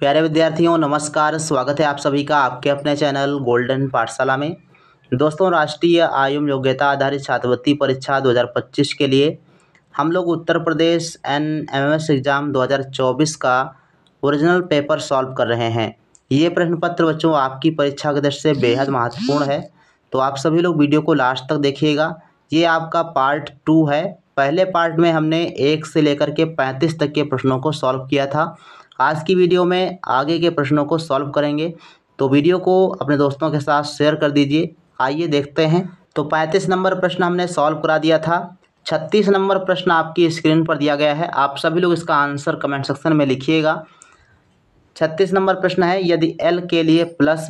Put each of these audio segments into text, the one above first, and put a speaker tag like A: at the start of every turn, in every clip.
A: प्यारे विद्यार्थियों नमस्कार स्वागत है आप सभी का आपके अपने चैनल गोल्डन पाठशाला में दोस्तों राष्ट्रीय आयु योग्यता आधारित छात्रवृत्ति परीक्षा 2025 के लिए हम लोग Uttar Pradesh N M S exam 2024 का ओरिजिनल पेपर सॉल्व कर रहे हैं ये प्रश्न पत्र बच्चों आपकी परीक्षा के दृष्टि से बेहद महत्वपूर्ण है तो आप सभी लोग वीडियो को लास्ट तक देखिएगा ये आपका पार्ट टू है पहले पार्ट में हमने एक से लेकर के पैंतीस तक के प्रश्नों को सॉल्व किया था आज की वीडियो में आगे के प्रश्नों को सॉल्व करेंगे तो वीडियो को अपने दोस्तों के साथ शेयर कर दीजिए आइए देखते हैं तो पैंतीस नंबर प्रश्न हमने सॉल्व करा दिया था छत्तीस नंबर प्रश्न आपकी स्क्रीन पर दिया गया है आप सभी लोग इसका आंसर कमेंट सेक्शन में लिखिएगा छत्तीस नंबर प्रश्न है यदि एल के लिए प्लस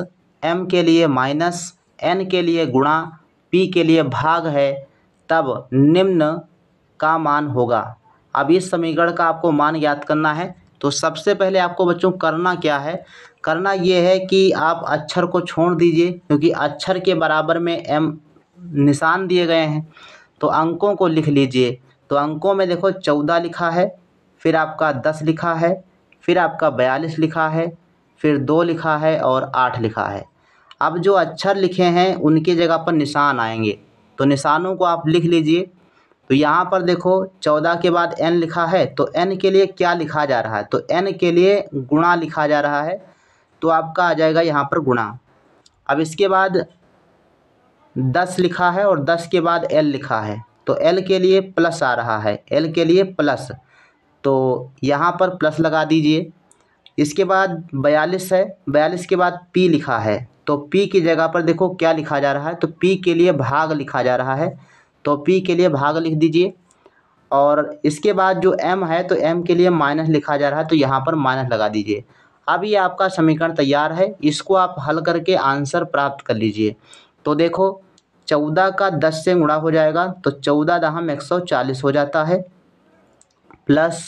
A: एम के लिए माइनस एन के लिए गुणा पी के लिए भाग है तब निम्न का मान होगा अब इस समीकरण का आपको मान ज्ञात करना है तो सबसे पहले आपको बच्चों करना क्या है करना ये है कि आप अक्षर को छोड़ दीजिए क्योंकि अक्षर के बराबर में एम निशान दिए गए हैं तो अंकों को लिख लीजिए तो अंकों में देखो चौदह लिखा है फिर आपका दस लिखा है फिर आपका बयालीस लिखा है फिर दो लिखा है और आठ लिखा है अब जो अक्षर लिखे हैं उनकी जगह पर निशान आएंगे तो निशानों को आप लिख लीजिए तो यहाँ पर देखो चौदह के बाद एन लिखा है तो एन के लिए क्या लिखा जा रहा है तो एन के लिए गुणा लिखा जा रहा है तो आपका आ जाएगा यहाँ पर गुणा अब इसके बाद दस लिखा है और दस के बाद एल लिखा है तो एल के लिए प्लस आ रहा है एल के लिए प्लस तो यहाँ पर प्लस लगा दीजिए इसके बाद बयालीस है बयालीस के बाद पी लिखा है तो पी की जगह पर देखो क्या लिखा जा रहा है तो पी के लिए भाग लिखा जा रहा है तो पी के लिए भाग लिख दीजिए और इसके बाद जो एम है तो एम के लिए माइनस लिखा जा रहा है तो यहाँ पर माइनस लगा दीजिए अब ये आपका समीकरण तैयार है इसको आप हल करके आंसर प्राप्त कर लीजिए तो देखो चौदह का दस से गुणा हो जाएगा तो चौदह दहम एक सौ चालीस हो जाता है प्लस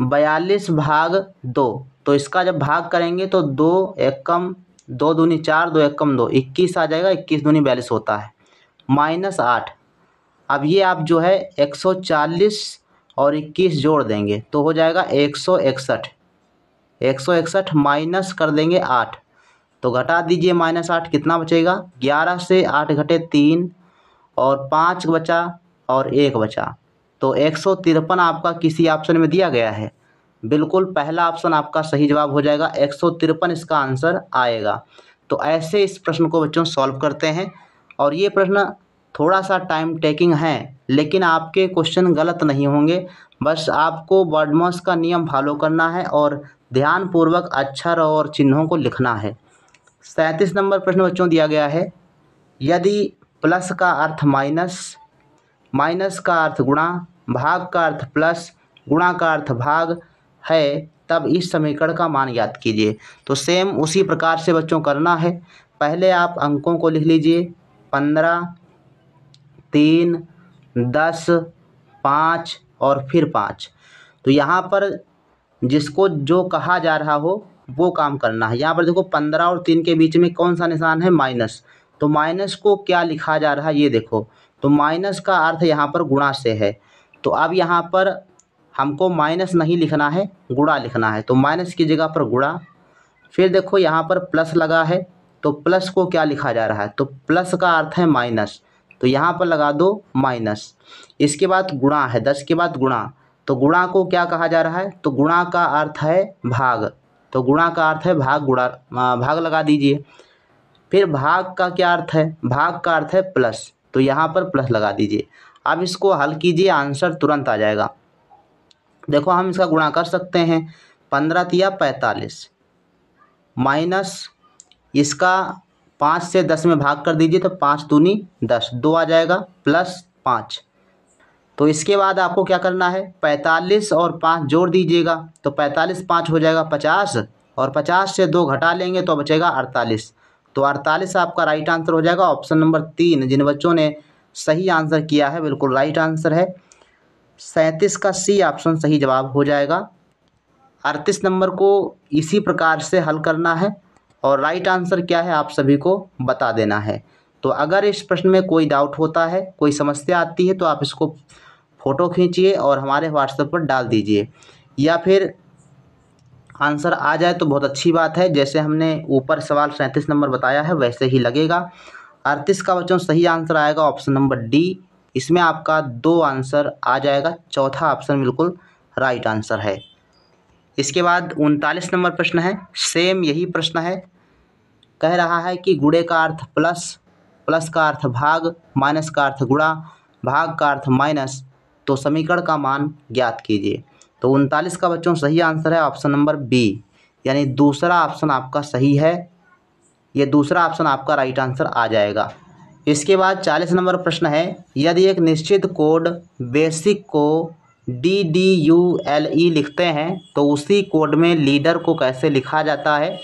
A: बयालीस भाग दो तो इसका जब भाग करेंगे तो दो एक कम दो दूनी चार दो एक कम दो इक्कीस आ जाएगा इक्कीस दूनी बयालीस होता है माइनस आठ अब ये आप जो है 140 और 21 जोड़ देंगे तो हो जाएगा एक सौ इकसठ एक सौ इकसठ माइनस कर देंगे आठ तो घटा दीजिए माइनस आठ कितना बचेगा ग्यारह से आठ घटे तीन और पाँच बचा और एक बचा तो एक सौ तिरपन आपका किसी ऑप्शन में दिया गया है बिल्कुल पहला ऑप्शन आपका सही जवाब हो जाएगा एक सौ तिरपन इसका आंसर आएगा तो ऐसे इस प्रश्न को बच्चों सॉल्व करते हैं और ये प्रश्न थोड़ा सा टाइम टेकिंग है लेकिन आपके क्वेश्चन गलत नहीं होंगे बस आपको वर्डमॉस का नियम फॉलो करना है और ध्यानपूर्वक अक्षर और चिन्हों को लिखना है सैंतीस नंबर प्रश्न बच्चों दिया गया है यदि प्लस का अर्थ माइनस माइनस का अर्थ गुणा भाग का अर्थ प्लस गुणा का अर्थ भाग है तब इस समीकरण का मान याद कीजिए तो सेम उसी प्रकार से बच्चों करना है पहले आप अंकों को लिख लीजिए पंद्रह तीन दस पाँच और फिर पाँच तो यहाँ पर जिसको जो कहा जा रहा हो वो काम करना है यहाँ पर देखो पंद्रह और तीन के बीच में कौन सा निशान है माइनस तो माइनस को क्या लिखा जा रहा है ये देखो तो माइनस का अर्थ यहाँ पर गुणा से है तो अब यहाँ पर हमको माइनस नहीं लिखना है गुणा लिखना है तो माइनस की जगह पर गुणा फिर देखो यहाँ पर प्लस लगा है तो प्लस को क्या लिखा जा रहा है तो प्लस का अर्थ है माइनस तो यहाँ पर लगा दो माइनस इसके बाद गुणा है दस के बाद गुणा तो गुणा को क्या कहा जा रहा है तो गुणा का अर्थ है भाग तो गुणा का अर्थ है भाग गुणा भाग लगा दीजिए फिर भाग का क्या अर्थ है भाग का अर्थ है प्लस तो यहाँ पर प्लस लगा दीजिए अब इसको हल कीजिए आंसर तुरंत आ जाएगा देखो हम इसका गुणा कर सकते हैं पंद्रह या पैंतालीस माइनस इसका पाँच से दस में भाग कर दीजिए तो पाँच दूनी दस दो आ जाएगा प्लस पाँच तो इसके बाद आपको क्या करना है पैंतालीस और पाँच जोड़ दीजिएगा तो पैंतालीस पाँच हो जाएगा पचास और पचास से दो घटा लेंगे तो बचेगा अड़तालीस तो अड़तालीस आपका राइट आंसर हो जाएगा ऑप्शन नंबर तीन जिन बच्चों ने सही आंसर किया है बिल्कुल राइट आंसर है सैंतीस का सी ऑप्शन सही जवाब हो जाएगा अड़तीस नंबर को इसी प्रकार से हल करना है और राइट आंसर क्या है आप सभी को बता देना है तो अगर इस प्रश्न में कोई डाउट होता है कोई समस्या आती है तो आप इसको फ़ोटो खींचिए और हमारे व्हाट्सएप पर डाल दीजिए या फिर आंसर आ जाए तो बहुत अच्छी बात है जैसे हमने ऊपर सवाल सैंतीस नंबर बताया है वैसे ही लगेगा अड़तीस का बच्चों सही आंसर आएगा ऑप्शन नंबर डी इसमें आपका दो आंसर आ जाएगा चौथा ऑप्शन बिल्कुल राइट आंसर है इसके बाद उनतालीस नंबर प्रश्न है सेम यही प्रश्न है कह रहा है कि गुड़े का अर्थ प्लस प्लस का अर्थ भाग माइनस का अर्थ गुड़ा भाग का अर्थ माइनस तो समीकरण का मान ज्ञात कीजिए तो उनतालीस का बच्चों सही आंसर है ऑप्शन नंबर बी यानी दूसरा ऑप्शन आपका सही है ये दूसरा ऑप्शन आपका राइट आंसर आ जाएगा इसके बाद चालीस नंबर प्रश्न है यदि एक निश्चित कोड बेसिक को D D U L E लिखते हैं तो उसी कोड में लीडर को कैसे लिखा जाता है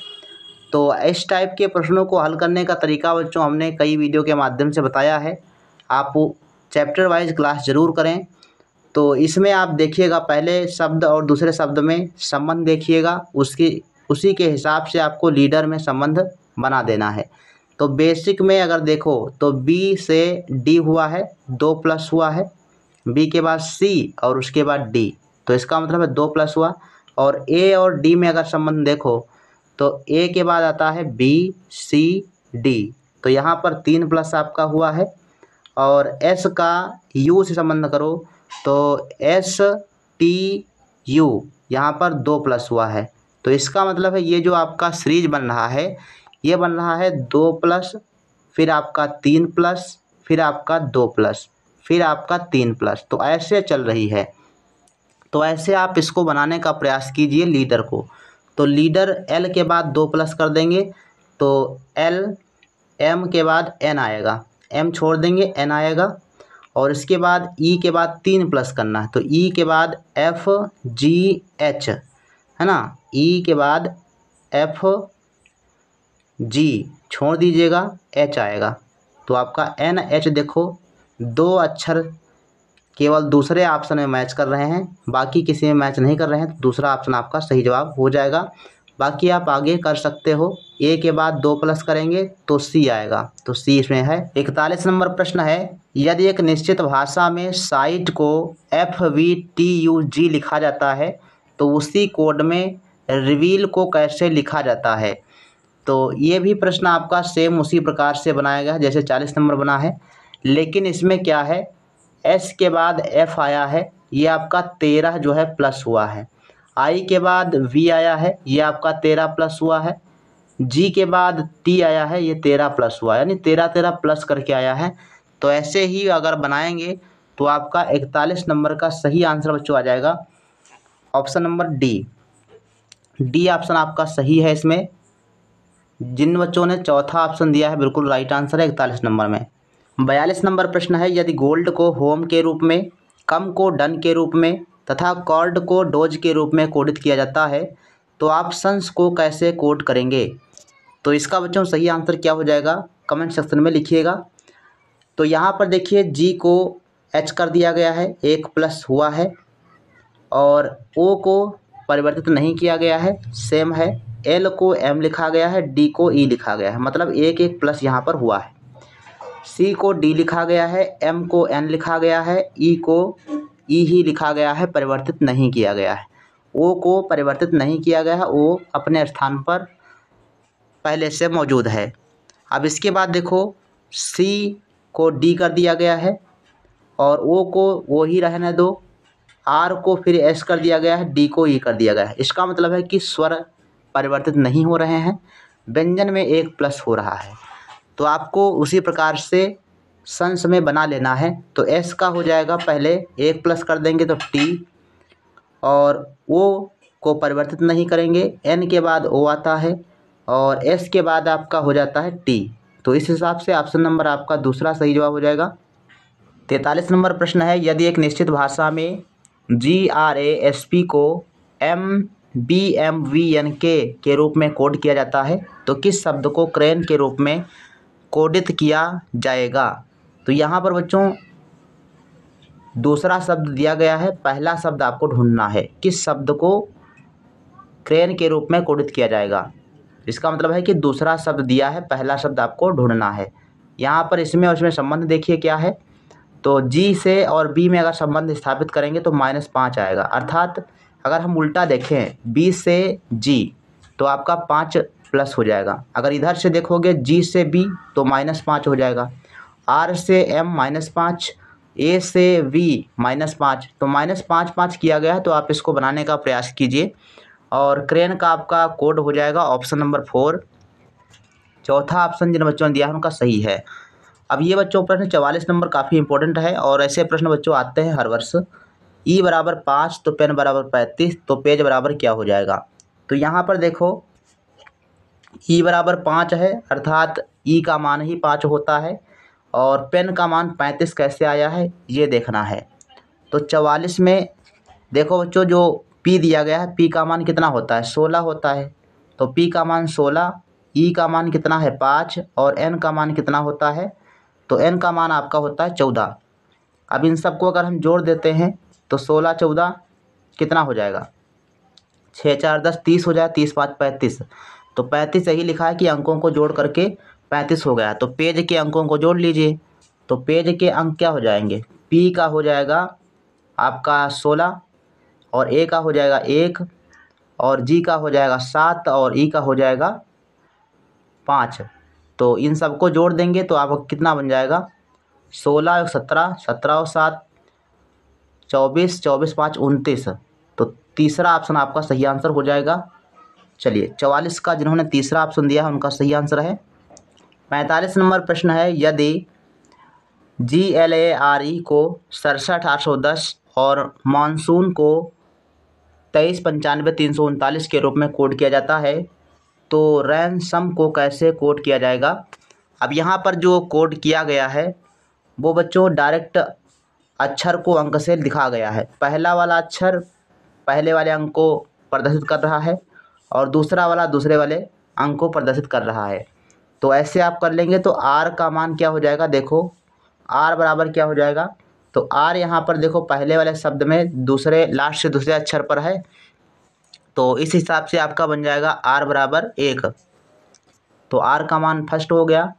A: तो इस टाइप के प्रश्नों को हल करने का तरीका बच्चों हमने कई वीडियो के माध्यम से बताया है आप चैप्टर वाइज क्लास ज़रूर करें तो इसमें आप देखिएगा पहले शब्द और दूसरे शब्द में संबंध देखिएगा उसकी उसी के हिसाब से आपको लीडर में संबंध बना देना है तो बेसिक में अगर देखो तो बी से डी हुआ है दो प्लस हुआ है बी के बाद सी और उसके बाद डी तो इसका मतलब है दो प्लस हुआ और ए और डी में अगर संबंध देखो तो ए के बाद आता है बी सी डी तो यहाँ पर तीन प्लस आपका हुआ है और एस का यू से संबंध करो तो एस टी यू यहाँ पर दो प्लस हुआ है तो इसका मतलब है ये जो आपका सीरीज बन रहा है ये बन रहा है दो प्लस फिर आपका तीन प्लस फिर आपका दो प्लस फिर आपका तीन प्लस तो ऐसे चल रही है तो ऐसे आप इसको बनाने का प्रयास कीजिए लीडर को तो लीडर एल के बाद दो प्लस कर देंगे तो एल एम के बाद एन आएगा एम छोड़ देंगे एन आएगा और इसके बाद ई e के बाद तीन प्लस करना है तो ई e के बाद एफ जी एच है ना ई e के बाद एफ जी छोड़ दीजिएगा एच आएगा तो आपका एन एच देखो दो अक्षर केवल दूसरे ऑप्शन में मैच कर रहे हैं बाकी किसी में मैच नहीं कर रहे हैं तो दूसरा ऑप्शन आपका सही जवाब हो जाएगा बाकी आप आगे कर सकते हो ए के बाद दो प्लस करेंगे तो सी आएगा तो सी इसमें है इकतालीस नंबर प्रश्न है यदि एक निश्चित भाषा में साइट को F V T U G लिखा जाता है तो उसी कोड में रिवील को कैसे लिखा जाता है तो ये भी प्रश्न आपका सेम उसी प्रकार से बनाया गया जैसे चालीस नंबर बना है लेकिन इसमें क्या है एस के बाद एफ आया है ये आपका तेरह जो है प्लस हुआ है आई के बाद वी आया है ये आपका तेरह प्लस हुआ है जी के बाद टी आया है ये तेरह प्लस हुआ है यानी तेरह तेरह प्लस करके आया है तो ऐसे ही अगर बनाएंगे तो आपका इकतालीस नंबर का सही आंसर बच्चों आ जाएगा option number D D option आपका सही है इसमें जिन बच्चों ने चौथा ऑप्शन दिया है बिल्कुल राइट आंसर है इकतालीस नंबर में बयालीस नंबर प्रश्न है यदि गोल्ड को होम के रूप में कम को डन के रूप में तथा कॉर्ड को डोज के रूप में कोडित किया जाता है तो आप सन्स को कैसे कोड करेंगे तो इसका बच्चों सही आंसर क्या हो जाएगा कमेंट सेक्शन में लिखिएगा तो यहाँ पर देखिए जी को एच कर दिया गया है एक प्लस हुआ है और ओ को परिवर्तित नहीं किया गया है सेम है एल को एम लिखा गया है डी को ई e लिखा गया है मतलब एक एक प्लस यहाँ पर हुआ है सी को डी लिखा गया है एम को एन लिखा गया है ई e को ई e ही लिखा गया है परिवर्तित नहीं किया गया है ओ को परिवर्तित नहीं किया गया है ओ अपने स्थान पर पहले से मौजूद है अब इसके बाद देखो सी को डी कर दिया गया है और ओ को वो ही रहने दो आर को फिर एस कर दिया गया है डी को ई e कर दिया गया है इसका मतलब है कि स्वर परिवर्तित नहीं हो रहे हैं व्यंजन में एक प्लस हो रहा है तो आपको उसी प्रकार से संस में बना लेना है तो एस का हो जाएगा पहले एक प्लस कर देंगे तो टी और ओ को परिवर्तित नहीं करेंगे एन के बाद ओ आता है और एस के बाद आपका हो जाता है टी तो इस हिसाब से ऑप्शन नंबर आपका दूसरा सही जवाब हो जाएगा तैंतालीस नंबर प्रश्न है यदि एक निश्चित भाषा में G R A S P को M B M V N K के रूप में कोड किया जाता है तो किस शब्द को क्रेन के रूप में कोडित किया जाएगा तो यहाँ पर बच्चों दूसरा शब्द दिया गया है पहला शब्द आपको ढूंढना है किस शब्द को क्रेन के रूप में कोडित किया जाएगा इसका मतलब है कि दूसरा शब्द दिया है पहला शब्द आपको ढूंढना है यहाँ पर इसमें और इसमें संबंध देखिए क्या है तो जी से और बी में अगर संबंध स्थापित करेंगे तो माइनस पाँच आएगा अर्थात अगर हम उल्टा देखें बी से जी तो आपका पाँच प्लस हो जाएगा अगर इधर से देखोगे जी से बी तो माइनस पाँच हो जाएगा आर से एम माइनस पाँच ए से वी माइनस पाँच तो माइनस पाँच पाँच किया गया है तो आप इसको बनाने का प्रयास कीजिए और क्रेन का आपका कोड हो जाएगा ऑप्शन नंबर फोर चौथा ऑप्शन जिन बच्चों ने दिया है उनका सही है अब ये बच्चों प्रश्न चवालीस नंबर काफ़ी इंपॉर्टेंट है और ऐसे प्रश्न बच्चों आते हैं हर वर्ष ई बराबर पाँच तो पेन बराबर पैंतीस तो पेज बराबर क्या हो जाएगा तो यहाँ पर देखो ई बराबर पाँच है अर्थात ई का मान ही पाँच होता है और पेन का मान पैंतीस कैसे आया है ये देखना है तो चवालीस में देखो बच्चों जो पी दिया गया है पी का मान कितना होता है सोलह होता है तो पी का मान सोलह ई e का मान कितना है पाँच और एन का मान कितना होता है तो एन का मान आपका होता है चौदह अब इन सबको अगर हम जोड़ देते हैं तो सोलह चौदह कितना हो जाएगा छः चार दस तीस हो जाए तीस पाँच पैंतीस तो पैंतीस यही लिखा है कि अंकों को जोड़ करके पैंतीस हो गया तो पेज के अंकों को जोड़ लीजिए तो पेज के अंक क्या हो जाएंगे पी का हो जाएगा आपका सोलह और ए का हो जाएगा एक और जी का हो जाएगा सात और ई e का हो जाएगा पाँच तो इन सबको जोड़ देंगे तो आप कितना बन जाएगा सोलह और सत्रह सत्रह और सात चौबीस चौबीस पाँच उनतीस तो तीसरा ऑप्शन आपका सही आंसर हो जाएगा चलिए चवालीस का जिन्होंने तीसरा ऑप्शन दिया है उनका सही आंसर है पैंतालीस नंबर प्रश्न है यदि G L A R E को सड़सठ आठ सौ दस और मानसून को तेईस पंचानवे तीन सौ उनतालीस के रूप में कोड किया जाता है तो रैन सम को कैसे कोड किया जाएगा अब यहाँ पर जो कोड किया गया है वो बच्चों डायरेक्ट अक्षर को अंक से दिखा गया है पहला वाला अक्षर पहले वाले अंक को प्रदर्शित कर रहा है और दूसरा वाला दूसरे वाले अंक को प्रदर्शित कर रहा है तो ऐसे आप कर लेंगे तो आर का मान क्या हो जाएगा देखो आर बराबर क्या हो जाएगा तो आर यहाँ पर देखो पहले वाले शब्द में दूसरे लास्ट से दूसरे अक्षर पर है तो इस हिसाब से आपका बन जाएगा आर बराबर एक तो आर का मान फर्स्ट हो गया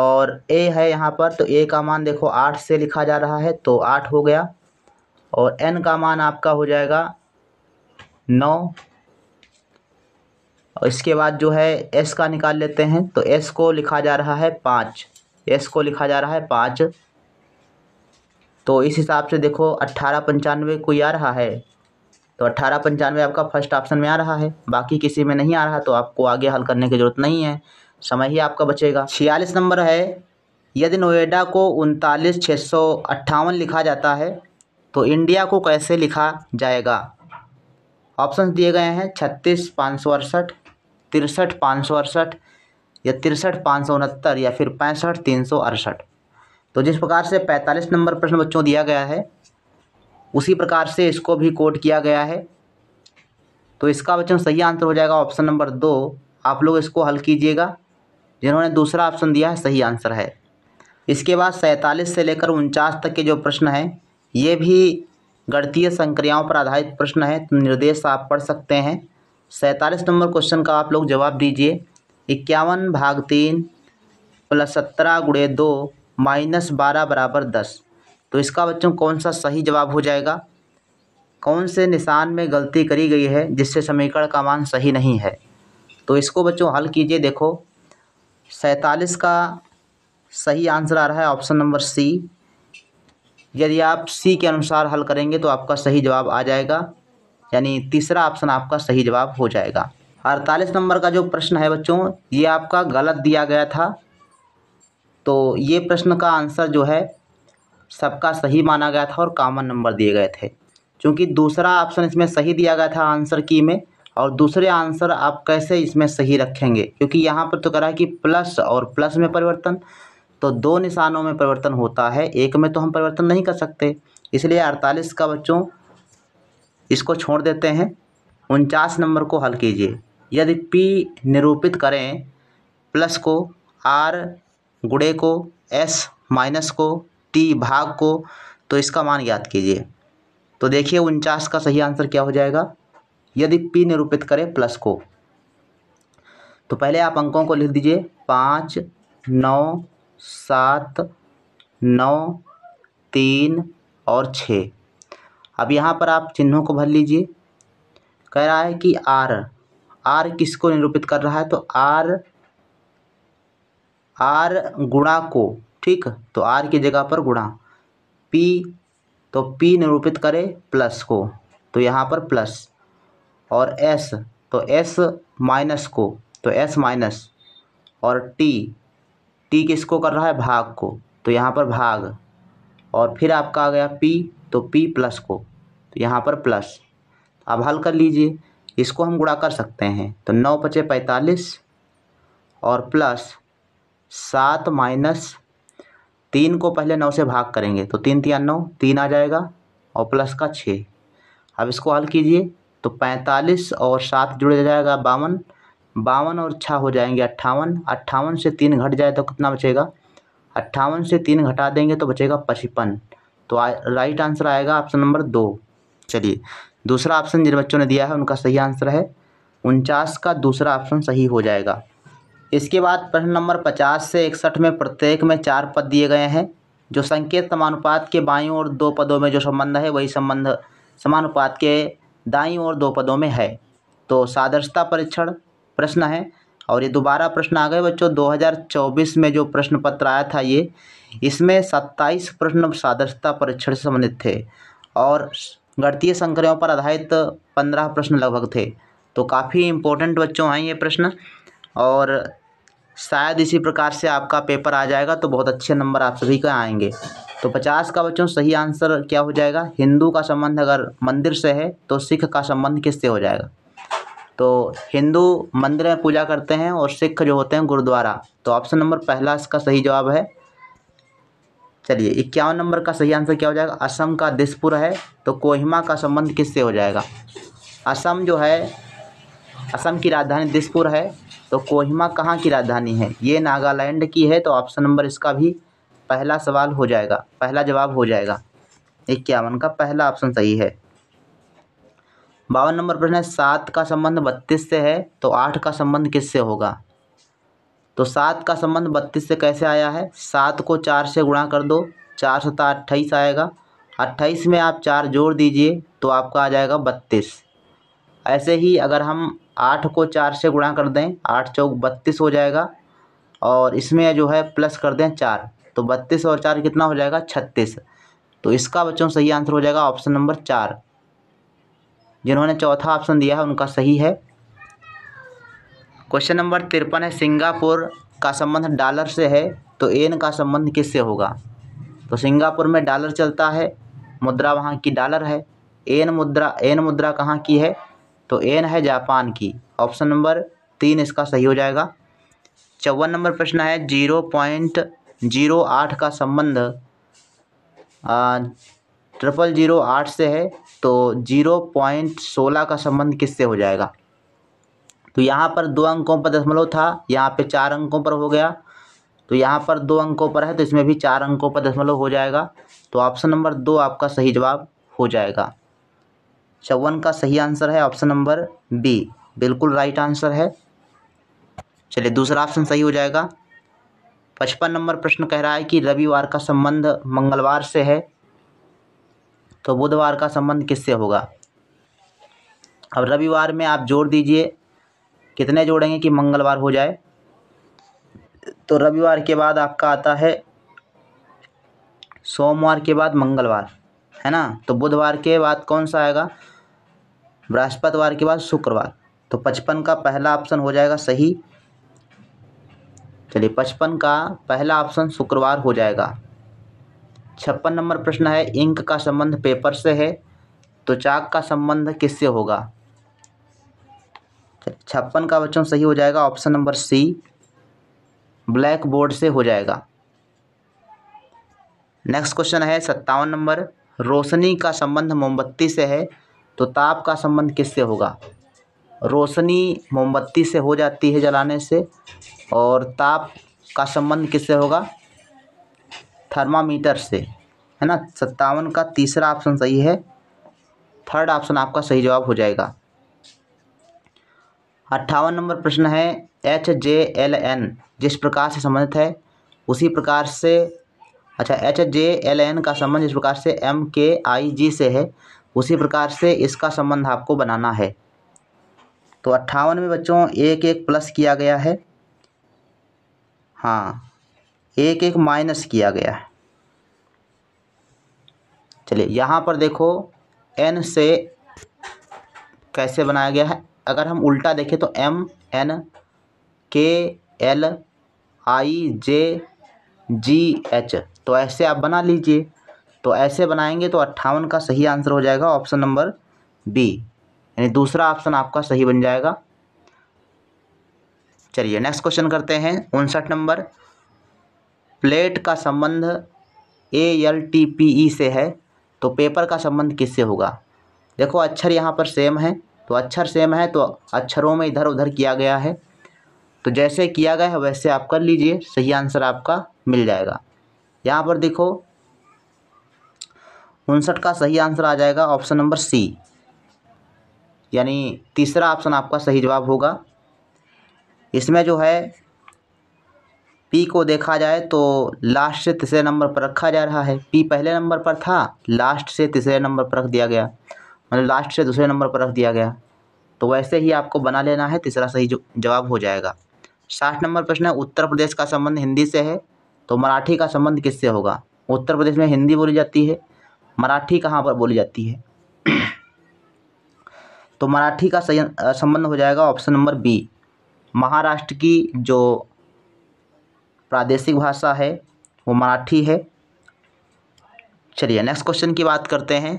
A: और ए है यहाँ पर तो ए का मान देखो आठ से लिखा जा रहा है तो आठ हो गया और एन का मान आपका हो जाएगा नौ और इसके बाद जो है एस का निकाल लेते हैं तो एस को लिखा जा रहा है पाँच एस को लिखा जा रहा है पाँच तो इस हिसाब से देखो अट्ठारह पंचानवे कोई आ रहा है तो अट्ठारह पंचानवे आपका फर्स्ट ऑप्शन में आ रहा है बाकी किसी में नहीं आ रहा तो आपको आगे हल करने की ज़रूरत नहीं है समय ही आपका बचेगा छियालीस नंबर है यदि नोएडा को उनतालीस छः सौ अट्ठावन लिखा जाता है तो इंडिया को कैसे लिखा जाएगा ऑप्शन दिए गए हैं छत्तीस पाँच सौ अड़सठ तिरसठ पाँच सौ अड़सठ या तिरसठ पाँच सौ उनहत्तर या फिर पैंसठ तीन सौ अड़सठ तो जिस प्रकार से पैंतालीस नंबर प्रश्न बच्चों दिया गया है उसी प्रकार से इसको भी कोट किया गया है तो इसका बच्चों सही आंसर हो जाएगा ऑप्शन नंबर दो आप लोग इसको हल कीजिएगा जिन्होंने दूसरा ऑप्शन दिया है सही आंसर है इसके बाद सैंतालीस से लेकर उनचास तक के जो प्रश्न हैं ये भी गणतीय संक्रियाओं पर आधारित प्रश्न है तो निर्देश आप पढ़ सकते हैं सैंतालीस नंबर क्वेश्चन का आप लोग जवाब दीजिए इक्यावन भाग तीन प्लस सत्रह गुड़े दो माइनस बारह बराबर दस तो इसका बच्चों कौन सा सही जवाब हो जाएगा कौन से निशान में गलती करी गई है जिससे समीकरण का मान सही नहीं है तो इसको बच्चों हल कीजिए देखो सैंतालीस का सही आंसर आ रहा है ऑप्शन नंबर सी यदि आप सी के अनुसार हल करेंगे तो आपका सही जवाब आ जाएगा यानी तीसरा ऑप्शन आपका सही जवाब हो जाएगा अड़तालीस नंबर का जो प्रश्न है बच्चों ये आपका गलत दिया गया था तो ये प्रश्न का आंसर जो है सबका सही माना गया था और कामन नंबर दिए गए थे क्योंकि दूसरा ऑप्शन इसमें सही दिया गया था आंसर की में और दूसरे आंसर आप कैसे इसमें सही रखेंगे क्योंकि यहाँ पर तो करा है कि प्लस और प्लस में परिवर्तन तो दो निशानों में परिवर्तन होता है एक में तो हम परिवर्तन नहीं कर सकते इसलिए अड़तालीस का बच्चों इसको छोड़ देते हैं उनचास नंबर को हल कीजिए यदि पी निरूपित करें प्लस को आर गुड़े को एस माइनस को टी भाग को तो इसका मान याद कीजिए तो देखिए उनचास का सही आंसर क्या हो जाएगा यदि पी निरूपित करें प्लस को तो पहले आप अंकों को लिख दीजिए पाँच नौ सात नौ तीन और छः अब यहाँ पर आप चिन्हों को भर लीजिए कह रहा है कि आर आर किसको निरूपित कर रहा है तो आर आर गुणा को ठीक तो आर की जगह पर गुणा पी तो पी निरूपित करे प्लस को तो यहाँ पर प्लस और एस तो एस माइनस को तो एस माइनस और टी टी किसको कर रहा है भाग को तो यहाँ पर भाग और फिर आपका आ गया पी तो p प्लस को तो यहाँ पर प्लस अब हल कर लीजिए इसको हम गुणा कर सकते हैं तो नौ पचे पैंतालीस और प्लस सात माइनस तीन को पहले नौ से भाग करेंगे तो तीन तिया नौ तीन आ जाएगा और प्लस का छः अब इसको हल कीजिए तो पैंतालीस और सात जुड़ जाएगा बावन बावन और छः हो जाएंगे अट्ठावन अट्ठावन से तीन घट जाए तो कितना बचेगा अट्ठावन से तीन घटा देंगे तो बचेगा पचपन तो राइट आंसर आएगा ऑप्शन नंबर दो चलिए दूसरा ऑप्शन जिन बच्चों ने दिया है उनका सही आंसर है उनचास का दूसरा ऑप्शन सही हो जाएगा इसके बाद प्रश्न नंबर पचास से इकसठ में प्रत्येक में चार पद दिए गए हैं जो संकेत समानुपात के बाई और दो पदों में जो संबंध है वही संबंध समानुपात के दाई और दो पदों में है तो सादर्शता परीक्षण प्रश्न है और ये दोबारा प्रश्न आ गए बच्चों 2024 में जो प्रश्न पत्र आया था ये इसमें सत्ताईस प्रश्न सादृश्यता परीक्षण से संबंधित थे और गणतीय संक्रयों पर आधारित पंद्रह प्रश्न लगभग थे तो काफ़ी इम्पोर्टेंट बच्चों हैं ये प्रश्न और शायद इसी प्रकार से आपका पेपर आ जाएगा तो बहुत अच्छे नंबर आप सभी का आएंगे तो पचास का बच्चों सही आंसर क्या हो जाएगा हिंदू का संबंध अगर मंदिर से है तो सिख का संबंध किससे हो जाएगा तो हिंदू मंदिर में पूजा करते हैं और सिख जो होते हैं गुरुद्वारा तो ऑप्शन नंबर पहला इसका सही जवाब है चलिए इक्यावन नंबर का सही आंसर क्या हो जाएगा असम का दिसपुर है तो कोहिमा का संबंध किससे हो जाएगा असम जो है असम की राजधानी दिसपुर है तो कोहिमा कहाँ की राजधानी है ये नागालैंड की है तो ऑप्शन नंबर इसका भी पहला सवाल हो जाएगा पहला जवाब हो जाएगा इक्यावन का पहला ऑप्शन सही है बावन नंबर प्रश्न है सात का संबंध बत्तीस से है तो आठ का संबंध किससे होगा तो सात का संबंध बत्तीस से कैसे आया है सात को चार से गुणा कर दो चार सता अट्ठाईस आएगा अट्ठाईस में आप चार जोड़ दीजिए तो आपका आ जाएगा बत्तीस ऐसे ही अगर हम आठ को चार से गुणा कर दें आठ चौक बत्तीस हो जाएगा और इसमें जो है प्लस कर दें चार तो बत्तीस और चार कितना हो जाएगा छत्तीस तो इसका बच्चों सही आंसर हो जाएगा ऑप्शन नंबर चार जिन्होंने चौथा ऑप्शन दिया है उनका सही है क्वेश्चन नंबर तिरपन है सिंगापुर का संबंध डॉलर से है तो एन का संबंध किससे होगा तो सिंगापुर में डॉलर चलता है मुद्रा वहाँ की डॉलर है एन मुद्रा एन मुद्रा कहाँ की है तो एन है जापान की ऑप्शन नंबर तीन इसका सही हो जाएगा चौवन नंबर प्रश्न है जीरो पॉइंट जीरो आठ का संबंध ट्रिपल जीरो आठ से है तो जीरो पॉइंट सोलह का संबंध किससे हो जाएगा तो यहाँ पर दो अंकों पर दशमलव था यहाँ पे चार अंकों पर हो गया तो यहाँ पर दो अंकों पर है तो इसमें भी चार अंकों पर दशमलव हो जाएगा तो ऑप्शन नंबर दो आपका सही जवाब हो जाएगा चौवन का सही आंसर है ऑप्शन नंबर बी बिल्कुल राइट आंसर है चलिए दूसरा ऑप्शन सही हो जाएगा पचपन नंबर प्रश्न कह रहा है कि रविवार का संबंध मंगलवार से है तो बुधवार का संबंध किससे होगा अब रविवार में आप जोड़ दीजिए कितने जोड़ेंगे कि मंगलवार हो जाए तो रविवार के बाद आपका आता है सोमवार के बाद मंगलवार है ना तो बुधवार के बाद कौन सा आएगा बृहस्पतिवार के बाद शुक्रवार तो पचपन का पहला ऑप्शन हो जाएगा सही चलिए पचपन का पहला ऑप्शन शुक्रवार हो जाएगा छप्पन नंबर प्रश्न है इंक का संबंध पेपर से है तो चाक का संबंध किससे होगा छप्पन का बच्चों सही हो जाएगा option number C blackboard से हो जाएगा नेक्स्ट क्वेश्चन है सत्तावन नंबर रोशनी का संबंध मोमबत्ती से है तो ताप का संबंध किससे होगा रोशनी मोमबत्ती से हो जाती है जलाने से और ताप का संबंध किससे होगा थर्मामीटर से है ना सत्तावन का तीसरा ऑप्शन सही है थर्ड ऑप्शन आपका सही जवाब हो जाएगा अट्ठावन नंबर प्रश्न है एच जे एल एन जिस प्रकार से संबंधित है उसी प्रकार से अच्छा एच जे एल एन का संबंध जिस प्रकार से एम के आई जी से है उसी प्रकार से इसका संबंध आपको बनाना है तो अट्ठावन में बच्चों एक एक प्लस किया गया है हाँ एक एक माइनस किया गया है चलिए यहाँ पर देखो एन से कैसे बनाया गया है अगर हम उल्टा देखें तो M N K L I J G H तो ऐसे आप बना लीजिए तो ऐसे बनाएंगे तो अट्ठावन का सही आंसर हो जाएगा ऑप्शन नंबर बी यानी दूसरा ऑप्शन आपका सही बन जाएगा चलिए नेक्स्ट क्वेश्चन करते हैं उनसठ नंबर प्लेट का संबंध A L T P E से है तो पेपर का संबंध किससे होगा देखो अक्षर यहाँ पर सेम है तो अक्षर सेम है तो अक्षरों में इधर उधर किया गया है तो जैसे किया गया है वैसे आप कर लीजिए सही आंसर आपका मिल जाएगा यहाँ पर देखो उनसठ का सही आंसर आ जाएगा ऑप्शन नंबर सी यानी तीसरा ऑप्शन आपका सही जवाब होगा इसमें जो है पी को देखा जाए तो लास्ट से तीसरे नंबर पर रखा जा रहा है पी पहले नंबर पर था लास्ट से तीसरे नंबर पर रख दिया गया मतलब लास्ट से दूसरे नंबर पर रख दिया गया तो वैसे ही आपको बना लेना है तीसरा सही जवाब हो जाएगा साठ नंबर प्रश्न है उत्तर प्रदेश का संबंध हिंदी से है तो मराठी का संबंध किससे होगा उत्तर प्रदेश में हिंदी बोली जाती है मराठी कहाँ पर बोली जाती है तो मराठी का सही संबंध हो जाएगा ऑप्शन नंबर बी महाराष्ट्र की जो प्रादेशिक भाषा है वो मराठी है चलिए नेक्स्ट क्वेश्चन की बात करते हैं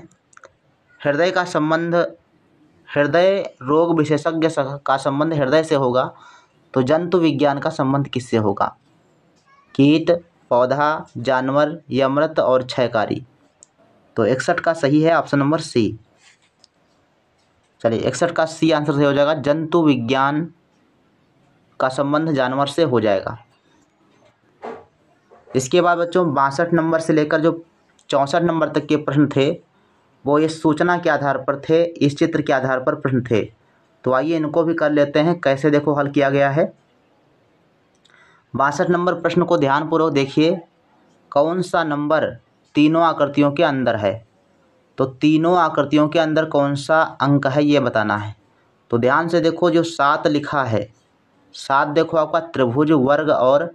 A: हृदय का संबंध हृदय रोग विशेषज्ञ का संबंध हृदय से होगा तो जंतु विज्ञान का संबंध किससे होगा कीट पौधा जानवर यमृत और क्षयकारी तो इकसठ का सही है ऑप्शन नंबर सी चलिए इकसठ का सी आंसर सही हो जाएगा जंतु विज्ञान का संबंध जानवर से हो जाएगा इसके बाद बच्चों बासठ नंबर से लेकर जो चौंसठ नंबर तक के प्रश्न थे वो इस सूचना के आधार पर थे इस चित्र के आधार पर प्रश्न थे तो आइए इनको भी कर लेते हैं कैसे देखो हल किया गया है बासठ नंबर प्रश्न को ध्यानपूर्वक देखिए कौन सा नंबर तीनों आकृतियों के अंदर है तो तीनों आकृतियों के अंदर कौन सा अंक है ये बताना है तो ध्यान से देखो जो सात लिखा है सात देखो आपका त्रिभुज वर्ग और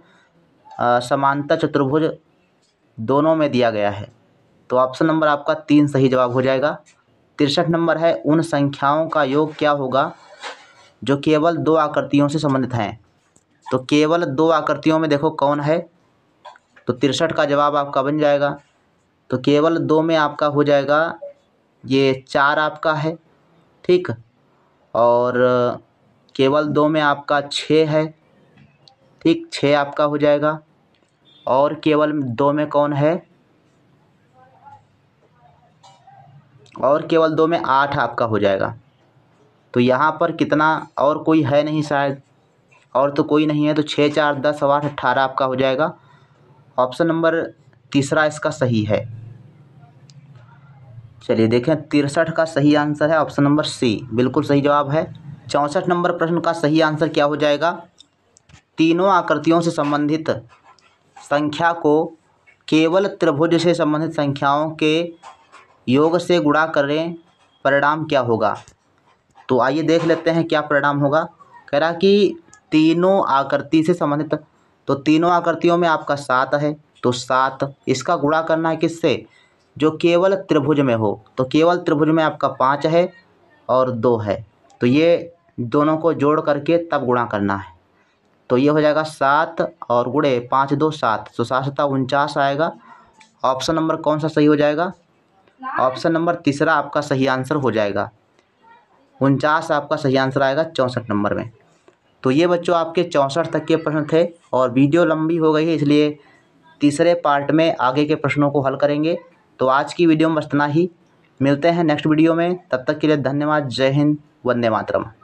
A: समानता चतुर्भुज दोनों में दिया गया है तो ऑप्शन नंबर आपका तीन सही जवाब हो जाएगा तिरसठ नंबर है उन संख्याओं का योग क्या होगा जो केवल दो आकृतियों से संबंधित हैं तो केवल दो आकृतियों में देखो कौन है तो तिरसठ का जवाब आपका बन जाएगा तो केवल दो में आपका हो जाएगा ये चार आपका है ठीक और केवल दो में आपका छः है ठीक छः आपका हो जाएगा और केवल दो में कौन है और केवल दो में आठ आपका हो जाएगा तो यहाँ पर कितना और कोई है नहीं शायद और तो कोई नहीं है तो छः चार दस आठ अट्ठारह आपका हो जाएगा ऑप्शन नंबर तीसरा इसका सही है चलिए देखें तिरसठ का सही आंसर है ऑप्शन नंबर सी बिल्कुल सही जवाब है चौंसठ नंबर प्रश्न का सही आंसर क्या हो जाएगा तीनों आकृतियों से संबंधित संख्या को केवल त्रिभुज से संबंधित संख्याओं के योग से गुणा करें परिणाम क्या होगा तो आइए देख लेते हैं क्या परिणाम होगा कह रहा कि तीनों आकृति से संबंधित तो तीनों आकृतियों में आपका सात है तो सात इसका गुणा करना है किससे जो केवल त्रिभुज में हो तो केवल त्रिभुज में आपका पाँच है और दो है तो ये दोनों को जोड़ करके तब गुणा करना है तो ये हो जाएगा सात और गुड़े पाँच दो सात तो सात सत्ता उनचास आएगा ऑप्शन नंबर कौन सा सही हो जाएगा ऑप्शन नंबर तीसरा आपका सही आंसर हो जाएगा उनचास आपका सही आंसर आएगा चौंसठ नंबर में तो ये बच्चों आपके चौंसठ तक के प्रश्न थे और वीडियो लंबी हो गई है इसलिए तीसरे पार्ट में आगे के प्रश्नों को हल करेंगे तो आज की वीडियो में बस इतना ही मिलते हैं नेक्स्ट वीडियो में तब तक के लिए धन्यवाद जय हिंद वंदे मातरम